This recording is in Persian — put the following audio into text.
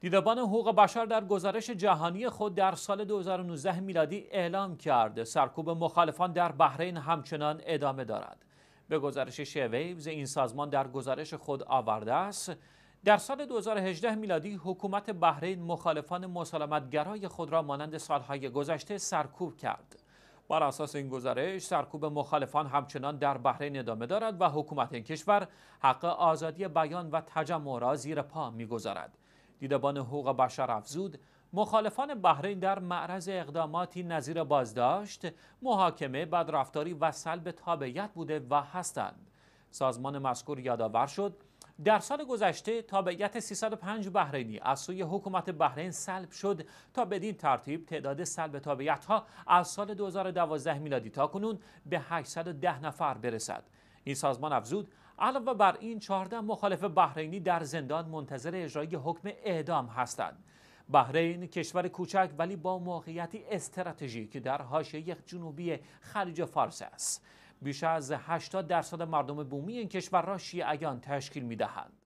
دیدبان حقوق بشر در گزارش جهانی خود در سال 2019 میلادی اعلام کرد سرکوب مخالفان در بحرین همچنان ادامه دارد. به گزارش شویوز این سازمان در گزارش خود آورده است در سال 2018 میلادی حکومت بحرین مخالفان مسالمتگرای خود را مانند سالهای گذشته سرکوب کرد. بر اساس این گزارش سرکوب مخالفان همچنان در بحرین ادامه دارد و حکومت این کشور حق آزادی بیان و تجمع را زیر پا میگذارد. دیدبان حقوق بشر افزود مخالفان بحرین در معرض اقداماتی نظیر بازداشت، محاکمه، بدرفتاری و سلب تابعیت بوده و هستند. سازمان مذکور یادآور شد در سال گذشته تابعیت 305 بحرینی از سوی حکومت بحرین سلب شد تا بدین ترتیب تعداد سلب تابعیت ها از سال 2012 میلادی تا کنون به 810 نفر برسد این سازمان افزود علاوه بر این 14 مخالف بحرینی در زندان منتظر اجرای حکم اعدام هستند بحرین کشور کوچک ولی با موقعیتی استراتژیک در حاشیه جنوبی خلیج فارس است بیش از 80 درصد مردم بومی این کشور را شیعیان تشکیل می دهند.